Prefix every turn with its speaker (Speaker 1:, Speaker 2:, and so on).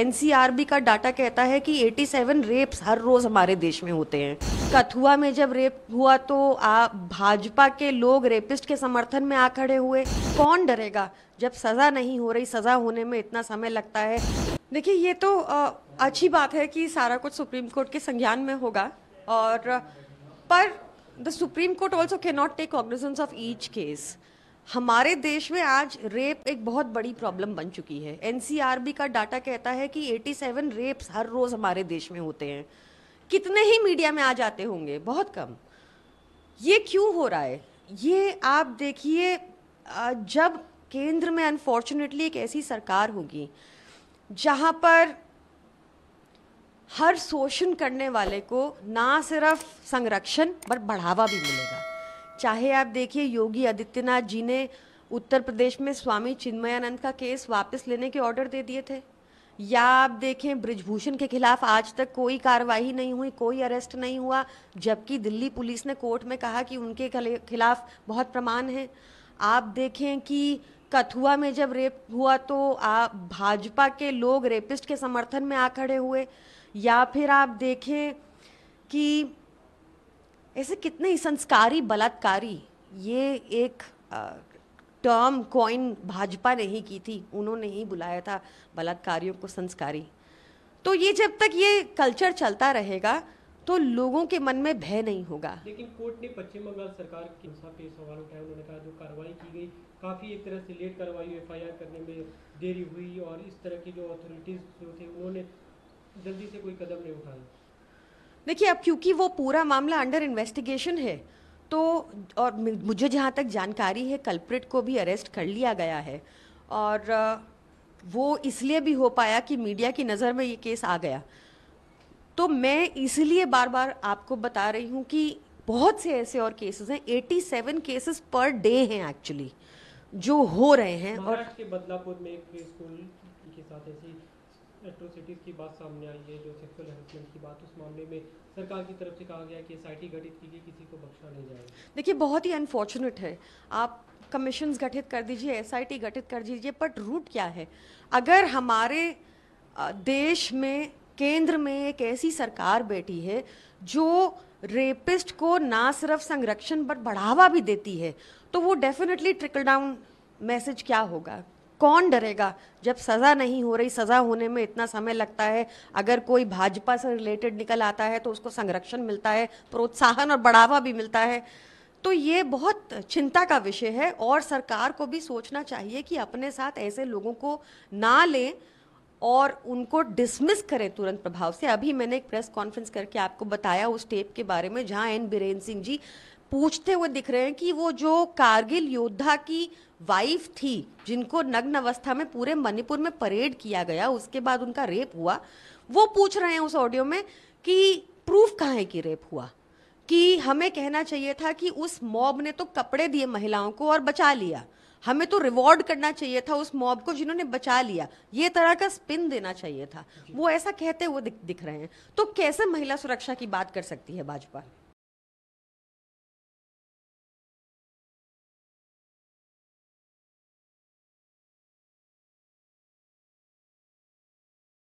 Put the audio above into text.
Speaker 1: NCRB का data कहता है कि 87 रेप्स हर रोज हमारे देश में होते हैं कथुआ में जब रेप हुआ तो आ, भाजपा के लोग रेपिस्ट के समर्थन में आ खड़े हुए कौन डरेगा जब सजा नहीं हो रही सजा होने में इतना समय लगता है देखिए ये तो आ, अच्छी बात है कि सारा कुछ सुप्रीम कोर्ट के संज्ञान में होगा और पर the Supreme Court also can not take cognizance of each case हमारे देश में आज रेप एक बहुत बड़ी प्रॉब्लम बन चुकी है एनसीआरबी का डाटा कहता है कि 87 रेप्स हर रोज़ हमारे देश में होते हैं कितने ही मीडिया में आ जाते होंगे बहुत कम ये क्यों हो रहा है ये आप देखिए जब केंद्र में अनफॉर्चुनेटली एक ऐसी सरकार होगी जहाँ पर हर शोषण करने वाले को ना सिर्फ संरक्षण पर बढ़ावा भी मिलेगा चाहे आप देखिए योगी आदित्यनाथ जी ने उत्तर प्रदेश में स्वामी चिन्मयानंद का केस वापस लेने के ऑर्डर दे दिए थे या आप देखें ब्रिजभूषण के खिलाफ आज तक कोई कार्रवाई नहीं हुई कोई अरेस्ट नहीं हुआ जबकि दिल्ली पुलिस ने कोर्ट में कहा कि उनके खिलाफ बहुत प्रमाण है आप देखें कि कथुआ में जब रेप हुआ तो आप भाजपा के लोग रेपिस्ट के समर्थन में आ खड़े हुए या फिर आप देखें कि ऐसे कितने ही संस्कारी बलात्कारी ये एक टर्म कॉइन भाजपा ने ही की थी उन्होंने ही बुलाया था बलात्कारियों को संस्कारी तो ये जब तक ये कल्चर चलता रहेगा तो लोगों के मन में भय नहीं होगा
Speaker 2: लेकिन कोर्ट ने पश्चिम बंगाल सरकार के हिसाब पे सवाल उठाया उन्होंने कहा जो कार्रवाई की गई काफ़ी एक तरह से लेट कार्रवाई एफ करने में देरी हुई और इस तरह की जो अथॉरिटीज़ जो थे उन्होंने जल्दी से कोई कदम नहीं उठाया
Speaker 1: देखिए अब क्योंकि वो पूरा मामला अंडर इन्वेस्टिगेशन है तो और मुझे जहाँ तक जानकारी है कल्प्रिट को भी अरेस्ट कर लिया गया है और वो इसलिए भी हो पाया कि मीडिया की नज़र में ये केस आ गया तो मैं इसलिए बार बार आपको बता रही हूँ कि बहुत से ऐसे और केसेस हैं 87 केसेस पर डे हैं एक्चुअली जो हो रहे हैं और
Speaker 2: के बदलापुर में एक स्कूल के साथ ऐसी एट्रोसिटीज़ की बात सामने आई है जो सेक्सुअल हेरसमेंट की बात उस मामले में सरकार की तरफ से कहा गया कि एस गठित की गई किसी को बख्शा नहीं जाएगा
Speaker 1: देखिए बहुत ही अनफॉर्चुनेट है आप कमीशन गठित कर दीजिए एस गठित कर दीजिए बट रूट क्या है अगर हमारे देश में केंद्र में एक ऐसी सरकार बैठी है जो रेपिस्ट को ना सिर्फ संरक्षण पर बढ़ावा भी देती है तो वो डेफिनेटली ट्रिकल डाउन मैसेज क्या होगा कौन डरेगा जब सज़ा नहीं हो रही सज़ा होने में इतना समय लगता है अगर कोई भाजपा से रिलेटेड निकल आता है तो उसको संरक्षण मिलता है प्रोत्साहन और बढ़ावा भी मिलता है तो ये बहुत चिंता का विषय है और सरकार को भी सोचना चाहिए कि अपने साथ ऐसे लोगों को ना लें और उनको डिसमिस करें तुरंत प्रभाव से अभी मैंने एक प्रेस कॉन्फ्रेंस करके आपको बताया उस टेप के बारे में जहां एन बीरेन्द्र सिंह जी पूछते हुए दिख रहे हैं कि वो जो कारगिल योद्धा की वाइफ थी जिनको नग्न अवस्था में पूरे मणिपुर में परेड किया गया उसके बाद उनका रेप हुआ वो पूछ रहे हैं उस ऑडियो में कि प्रूफ कहाँ है कि रेप हुआ कि हमें कहना चाहिए था कि उस मॉब ने तो कपड़े दिए महिलाओं को और बचा लिया हमें तो रिवॉर्ड करना चाहिए था उस मॉब को जिन्होंने बचा लिया ये तरह का स्पिन देना चाहिए था वो ऐसा कहते हुए दिख, दिख रहे हैं तो कैसे महिला सुरक्षा की बात कर सकती है भाजपा